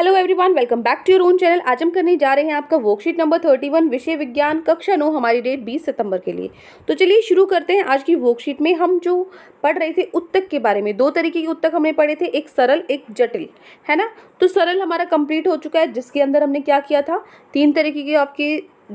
hello everyone welcome back to your own channel आज हम करने जा रहे हैं आपका वर्कशीट नंबर थर्टी वन विषय विज्ञान कक्षा नौ हमारी डेट बीस सितंबर के लिए तो चलिए शुरू करते हैं आज की वर्कशीट में हम जो पढ़ रहे थे उत्तक के बारे में दो तरीके के उत्तक हमने पढ़े थे एक सरल एक जटिल है ना तो सरल हमारा कंप्लीट हो चुका है जिसके अंदर हमने क्या किया था तीन तरीके के आपके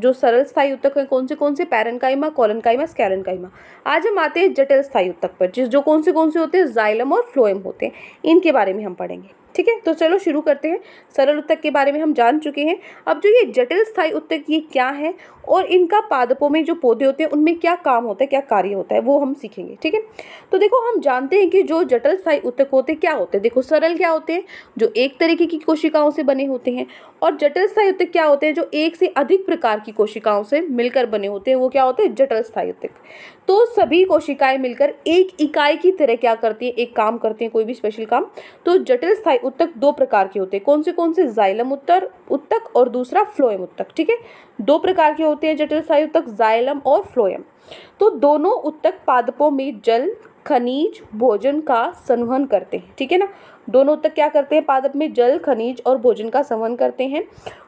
जो सरल स्थायी उत्तक है कौन से कौन से पैरन कायमा कॉलन कायमा स्कैरन कायमा आज हम आते हैं जटिल स्थायी उत्तक पर जिस जो कौन से कौन से होते हैं जाइलम और फ्लोएम होते हैं इनके बारे में हम पढ़ेंगे ठीक है तो चलो शुरू करते हैं सरल उत्तक के बारे में हम जान चुके हैं अब जो ये जटिल स्थाई उत्तक ये क्या है और इनका पादपों में जो पौधे होते हैं उनमें क्या काम होता है क्या कार्य होता है वो हम सीखेंगे ठीक है तो देखो हम जानते हैं कि जो जटिल स्थायी उत्तक होते क्या होते हैं देखो सरल क्या होते हैं जो एक तरीके की कोशिकाओं से बने होते हैं और जटिल स्थायी उत्तक क्या होते हैं जो एक से अधिक प्रकार की कोशिकाओं से मिलकर बने होते हैं वो क्या होते हैं जटिल स्थायी उत्तक तो सभी कोशिकाएं मिलकर एक इकाई की तरह क्या करती है एक काम करती हैं कोई भी स्पेशल काम तो जटिल स्थायी उत्तक दो प्रकार के होते हैं कौन से कौन से जाइलम उत्तर उत्तक और दूसरा फ्लोएम उत्तक ठीक है दो प्रकार के होते हैं जटिल स्थायी उत्तक जाइलम और फ्लोएम तो दोनों उत्तक पादपों में जल खनिज भोजन का संवहन करते हैं ठीक है ना दोनों उत्तक क्या करते हैं पादप में जल खनिज और भोजन का संवहन करते हैं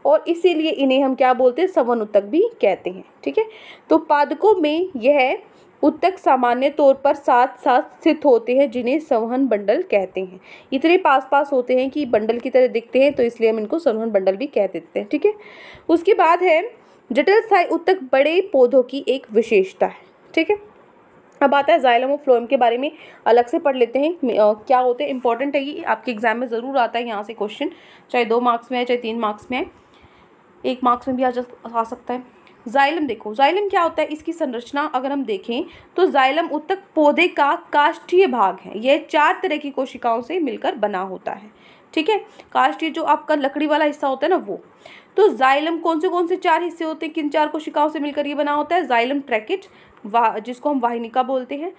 और इसीलिए इन्हें हम क्या बोलते हैं संवन उत्तक भी कहते हैं ठीक है तो पादकों में यह उत्तक सामान्य तौर पर साथ साथ स्थित होते हैं जिन्हें संवहन बंडल कहते हैं इतने पास पास होते हैं कि बंडल की तरह दिखते हैं तो इसलिए हम इनको संवहन बंडल भी कह देते हैं ठीक है उसके बाद है जटिल स्थायी उत्तक बड़े पौधों की एक विशेषता है ठीक है अब आता है जाइलम और फ्लोएम के बारे में अलग से पढ़ लेते हैं क्या होते हैं इंपॉर्टेंट है ये आपके एग्जाम में ज़रूर आता है यहाँ से क्वेश्चन चाहे दो मार्क्स में है चाहे तीन मार्क्स में है एक मार्क्स में भी आ जा आ सकता है जाइलम देखो जाइलम क्या होता है इसकी संरचना अगर हम देखें तो जाइलम उत्तक पौधे का काष्ठीय भाग है यह चार तरह की कोशिकाओं से मिलकर बना होता है ठीक है काष्ठीय जो आपका लकड़ी वाला हिस्सा होता है ना वो तो जाइलम कौन से कौन से चार हिस्से होते हैं किन चार कोशिकाओं से मिलकर ये बना होता है जाइलम ट्रैकेट वाह जिसको हम वाहिनिका बोलते हैं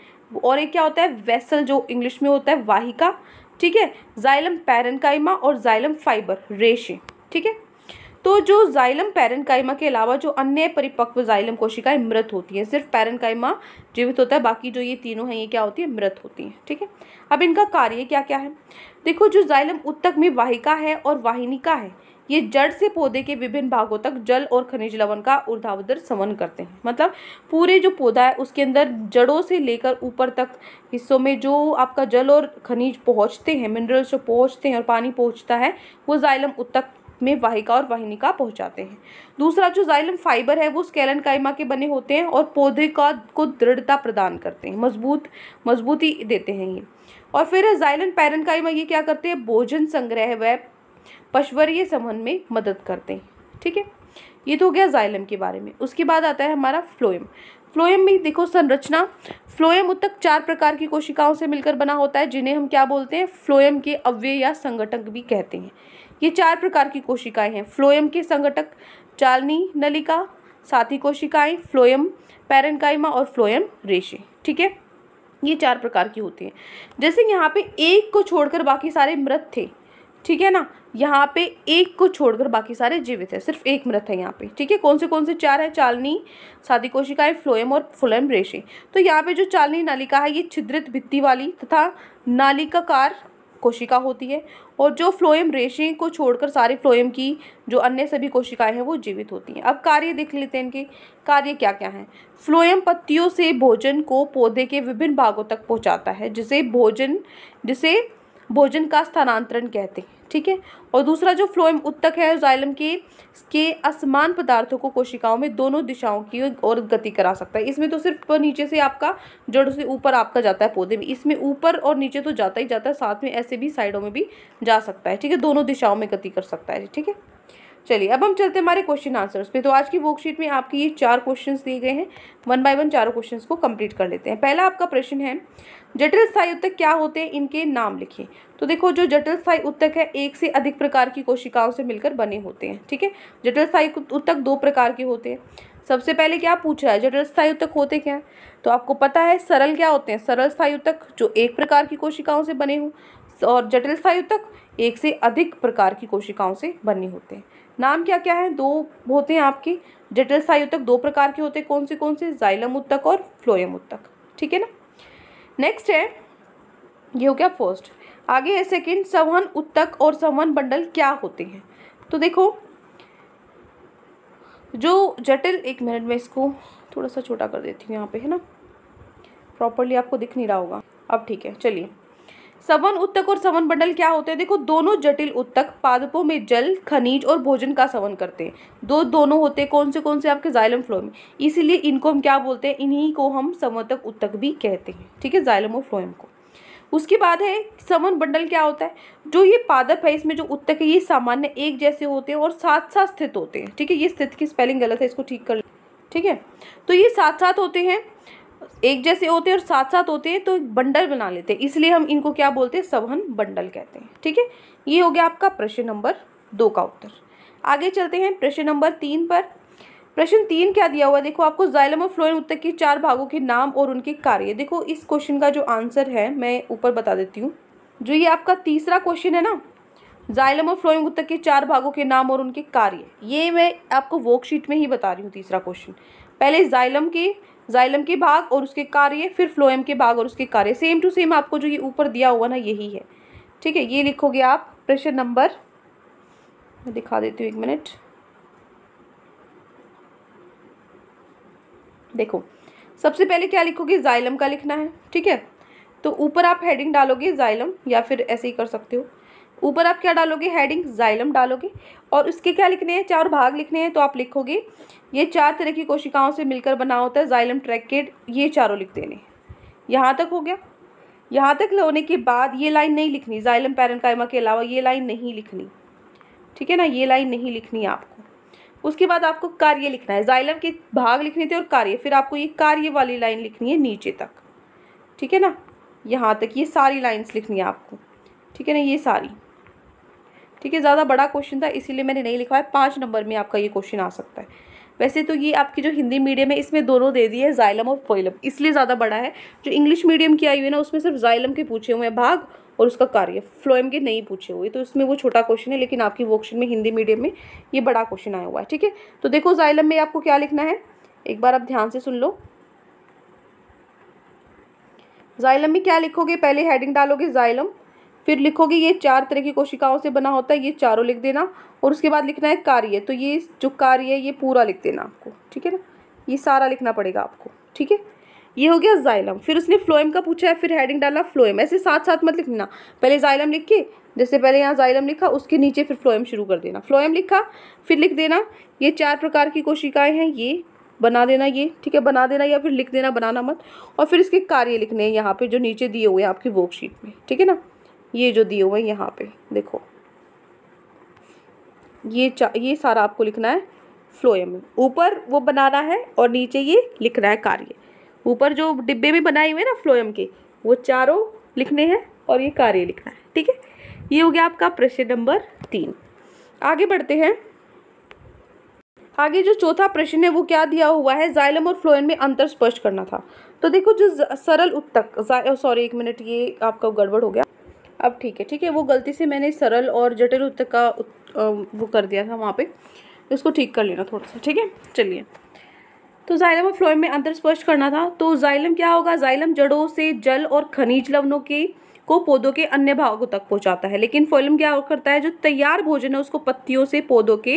और एक क्या होता है वेसल जो इंग्लिश में होता है वाहिका ठीक है जाइलम पैरनकाइमा और जाइलम फाइबर रेशे ठीक है तो जो जाइलम पैरनकाइमा के अलावा जो अन्य परिपक्व जाइलम कोशिकाएं मृत होती हैं सिर्फ पैरनकाइमा जीवित होता है बाकी जो ये तीनों हैं ये क्या होती है मृत होती हैं ठीक है अब इनका कार्य क्या क्या है देखो जो जाइलम उत्तक में वाहिका है और वाहिनिका है ये जड़ से पौधे के विभिन्न भागों तक जल और खनिज लवन का ऊर्धावधर संवन करते हैं मतलब पूरे जो पौधा है उसके अंदर जड़ों से लेकर ऊपर तक हिस्सों में जो आपका जल और खनिज पहुँचते हैं मिनरल्स जो पहुँचते हैं और पानी पहुँचता है वो जाइलम उत्तक में वाहिका और वाहिनिका पहुंचाते हैं दूसरा जो जाइलम फाइबर है वो स्केलन कायमा के बने होते हैं और पौधे का को दृढ़ता प्रदान करते हैं मजबूत मजबूती देते हैं ये और फिर जाइलन पैरन कायमा ये क्या करते हैं भोजन संग्रह व पशवरीय संबंध में मदद करते हैं ठीक है ये तो हो गया जाइलम के बारे में उसके बाद आता है हमारा फ्लोएम फ्लोएम में देखो संरचना फ्लोएम उत्तक चार प्रकार की कोशिकाओं से मिलकर बना होता है जिन्हें हम क्या बोलते हैं फ्लोएम के अव्यय या संगठक भी कहते हैं ये चार प्रकार की कोशिकाएं हैं फ्लोएम के संगठक चालनी नलिका साथी कोशिकाएं फ्लोएम पैरनकाइमा और फ्लोएम रेशे ठीक है ये चार प्रकार की होती हैं जैसे यहाँ पे एक को छोड़कर बाकी सारे मृत थे ठीक है ना यहाँ पे एक को छोड़कर बाकी सारे जीवित है सिर्फ एक मृत है यहाँ पे ठीक है कौन से कौन से चार है चालनी सादी कोशिकाएं फ्लोएम और फ्लोएम रेशे तो यहाँ पे जो चालनी नालिका है ये छिद्रित भित्ती वाली तथा नालिकाकार कोशिका होती है और जो फ्लोएम रेशे को छोड़कर सारे फ्लोएम की जो अन्य सभी कोशिकाएं हैं वो जीवित होती हैं अब कार्य देख लेते हैं इनके कार्य क्या क्या हैं फ्लोएम पत्तियों से भोजन को पौधे के विभिन्न भागों तक पहुंचाता है जिसे भोजन जिसे भोजन का स्थानांतरण कहते हैं ठीक है और दूसरा जो फ्लोएम उत्तक है जाइलम के के असमान पदार्थों को कोशिकाओं में दोनों दिशाओं की और गति करा सकता है इसमें तो सिर्फ नीचे से आपका जड़ों से ऊपर आपका जाता है पौधे में इसमें ऊपर और नीचे तो जाता ही जाता है साथ में ऐसे भी साइडों में भी जा सकता है ठीक है दोनों दिशाओं में गति कर सकता है ठीक है चलिए अब हम चलते हैं हमारे क्वेश्चन आंसर्स पे तो आज की वर्कशीट में आपके ये चार क्वेश्चन दिए गए हैं वन बाय वन चारों क्वेश्चन को कम्प्लीट कर लेते हैं पहला आपका प्रश्न है जटिल स्थायी उत्तक क्या होते हैं इनके नाम लिखिए तो देखो जो जटिल स्थायी उत्तक है एक से अधिक प्रकार की कोशिकाओं से मिलकर बने होते हैं ठीक है जटिल स्थायी उत्तक दो प्रकार के होते हैं सबसे पहले क्या पूछ रहा है जटिल स्थायी उत्तक होते क्या तो आपको पता है सरल क्या होते हैं सरल स्थायी उत्तक जो एक प्रकार की कोशिकाओं से बने हों और जटिल स्थायु तक एक से अधिक प्रकार की कोशिकाओं से बने होते हैं नाम क्या क्या है दो होते हैं आपके जटिलसाई उत्तक दो प्रकार के होते हैं कौन से कौन से जाइलम उत्तक और फ्लोएम उत्तक ठीक है ना नेक्स्ट है ये हो गया फर्स्ट आगे है सेकेंड संवहन उत्तक और संवहन बंडल क्या होते हैं तो देखो जो जटिल एक मिनट में इसको थोड़ा सा छोटा कर देती हूँ यहाँ पे है ना प्रॉपरली आपको दिख नहीं रहा होगा अब ठीक है चलिए सवन उत्तक और सवन बंडल क्या होते हैं देखो दोनों जटिल उत्तक पादपों में जल खनिज और भोजन का सवन करते हैं दो दोनों होते हैं कौन से कौन से आपके जाइलम फ्लोएम इसीलिए इनको हम क्या बोलते हैं इन्हीं को हम संवर्तक उत्तक भी कहते हैं ठीक है जाइलम और फ्लोएम को उसके बाद है सवन बंडल क्या होता है जो ये पादप है इसमें जो उत्तक है ये सामान्य एक जैसे होते हैं और साथ साथ स्थित होते हैं ठीक है ये स्थित की स्पेलिंग गलत है इसको ठीक कर ठीक है तो ये साथ साथ होते हैं एक जैसे होते हैं और साथ साथ होते हैं तो एक बंडल बना लेते हैं इसलिए हम इनको क्या बोलते हैं सवहन बंडल कहते हैं ठीक है ये हो गया आपका प्रश्न नंबर दो का उत्तर आगे चलते हैं प्रश्न नंबर तीन पर प्रश्न तीन क्या दिया हुआ देखो आपको जाइलम और फ्लोएम उत्तर के चार भागों के नाम और उनके कार्य देखो इस क्वेश्चन का जो आंसर है मैं ऊपर बता देती हूँ जो ये आपका तीसरा क्वेश्चन है ना जाइलम और फ्लोइंग उत्तर के चार भागों के नाम और उनके कार्य ये मैं आपको वर्कशीट में ही बता रही हूँ तीसरा क्वेश्चन पहले जाइलम के जाइलम के भाग और उसके कार्य फिर फ्लोएम के भाग और उसके कार्य सेम टू सेम आपको जो ये ऊपर दिया हुआ ना यही है ठीक है ये लिखोगे आप प्रश्न नंबर मैं दिखा देती हूँ एक मिनट देखो सबसे पहले क्या लिखोगे जाइलम का लिखना है ठीक है तो ऊपर आप हेडिंग डालोगे जाइलम या फिर ऐसे ही कर सकते हो ऊपर आप क्या डालोगे हेडिंग जाइलम डालोगे और उसके क्या लिखने हैं चार भाग लिखने हैं तो आप लिखोगे ये चार तरह की कोशिकाओं से मिलकर बना होता है जाइलम ट्रैकेट ये चारों लिख देने यहाँ तक हो गया यहाँ तक होने के बाद ये लाइन नहीं लिखनी जाइलम पैरनकाइमा के अलावा ये लाइन नहीं लिखनी ठीक है ना ये लाइन नहीं लिखनी आपको उसके बाद आपको कार्य लिखना है जाइलम के भाग लिखने थे और कार्य फिर आपको ये कार्य वाली लाइन लिखनी है नीचे तक ठीक है ना यहाँ तक ये सारी लाइन्स लिखनी है आपको ठीक है ना ये सारी ठीक है ज़्यादा बड़ा क्वेश्चन था इसीलिए मैंने नहीं लिखा है पाँच नंबर में आपका ये क्वेश्चन आ सकता है वैसे तो ये आपकी जो हिंदी मीडियम है इसमें दोनों दे दिए है जाइलम और फोइलम इसलिए ज़्यादा बड़ा है जो इंग्लिश मीडियम की आई हुई है ना उसमें सिर्फ जाइलम के पूछे हुए हैं भाग और उसका कार्य फ्लोएम के नहीं पूछे हुए तो इसमें वो छोटा क्वेश्चन है लेकिन आपकी वो में हिंदी मीडियम में ये बड़ा क्वेश्चन आया हुआ है ठीक है तो देखो जाइलम में आपको क्या लिखना है एक बार आप ध्यान से सुन लो जाइलम में क्या लिखोगे पहले हेडिंग डालोगे जाइलम फिर लिखोगे ये चार तरह की कोशिकाओं से बना होता है ये चारों लिख देना और उसके बाद लिखना है कार्य तो ये जो कार्य है ये पूरा लिख देना आपको ठीक है ना ये सारा लिखना पड़ेगा आपको ठीक है ये हो गया जाइलम फिर उसने फ्लोएम का पूछा है फिर हेडिंग डाला फ्लोएम ऐसे साथ साथ मत लिखना पहले जाइलम लिख के जैसे पहले यहाँ जाइलम लिखा उसके नीचे फिर फ्लोएम शुरू कर देना फ्लोएम लिखा फिर लिख देना ये चार प्रकार की कोशिकाएं हैं ये बना देना ये ठीक है बना देना या फिर लिख देना बनाना मत और फिर इसके कार्य लिखने हैं यहाँ पर जो नीचे दिए हुए हैं आपकी वर्कशीट में ठीक है ना ये जो दिए हुए हैं यहाँ पे देखो ये ये सारा आपको लिखना है फ्लोएम में ऊपर वो बनाना है और नीचे ये लिखना है कार्य ऊपर जो डिब्बे में बनाए हुए ना फ्लोएम के वो चारों लिखने हैं और ये कार्य लिखना है ठीक है ये हो गया आपका प्रश्न नंबर तीन आगे बढ़ते हैं आगे जो चौथा प्रश्न है वो क्या दिया हुआ है जाइलम और फ्लोएम में अंतर स्पष्ट करना था तो देखो जो सरल उत्तक सॉरी एक मिनट ये आपका गड़बड़ हो गया अब ठीक है ठीक है वो गलती से मैंने सरल और जटिल उत्तर का वो कर दिया था वहाँ पे उसको ठीक कर लेना थोड़ा सा ठीक है चलिए तो जाइलम और फ्लोएम में अंतर स्पष्ट करना था तो जाइलम क्या होगा जाइलम जड़ों से जल और खनिज लवनों की को पौधों के अन्य भागों तक पहुँचाता है लेकिन फोलम क्या करता है जो तैयार भोजन है उसको पत्तियों से पौधों के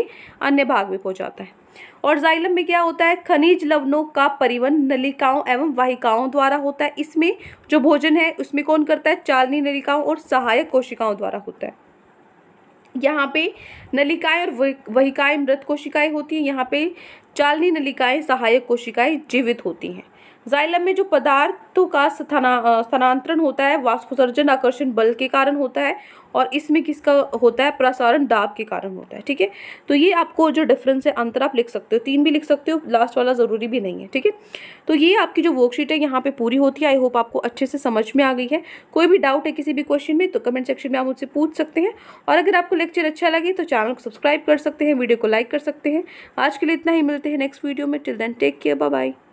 अन्य भाग में पहुँचाता है और जाइलम में क्या होता है खनिज लवणों का परिवहन नलिकाओं एवं वाहिकाओं द्वारा होता है इसमें जो भोजन है उसमें कौन करता है चालनी नलिकाओं और सहायक कोशिकाओं द्वारा होता है यहाँ पे नलिकाएं और वहिकाएं मृत कोशिकाएं होती हैं यहाँ पे चालनी नलिकाएं सहायक कोशिकाएं जीवित होती हैं जाइलम में जो पदार्थों का स्थानांतरण होता है वास्कुसर्जन आकर्षण बल के कारण होता है और इसमें किसका होता है प्रसारण दाब के कारण होता है ठीक है तो ये आपको जो डिफरेंस है अंतर आप लिख सकते हो तीन भी लिख सकते हो लास्ट वाला ज़रूरी भी नहीं है ठीक है तो ये आपकी जो वर्कशीट है यहाँ पर पूरी होती है आई होप आपको अच्छे से समझ में आ गई है कोई भी डाउट है किसी भी क्वेश्चन में तो कमेंट सेक्शन में आप मुझसे पूछ सकते हैं और अगर आपको लेक्चर अच्छा लगे तो चैनल को सब्सक्राइब कर सकते हैं वीडियो को लाइक कर सकते हैं आज के लिए इतना ही मिलते हैं नेक्स्ट वीडियो में till then take care bye bye